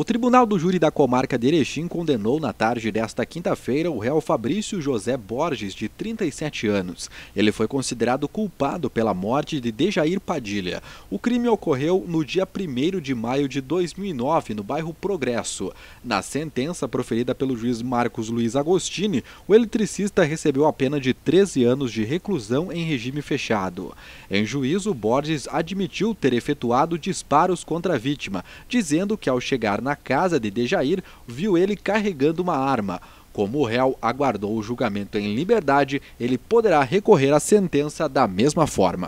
O Tribunal do Júri da Comarca de Erechim condenou na tarde desta quinta-feira o réu Fabrício José Borges, de 37 anos. Ele foi considerado culpado pela morte de Dejair Padilha. O crime ocorreu no dia 1 de maio de 2009, no bairro Progresso. Na sentença proferida pelo juiz Marcos Luiz Agostini, o eletricista recebeu a pena de 13 anos de reclusão em regime fechado. Em juízo, Borges admitiu ter efetuado disparos contra a vítima, dizendo que ao chegar na na casa de Dejair, viu ele carregando uma arma. Como o réu aguardou o julgamento em liberdade, ele poderá recorrer à sentença da mesma forma.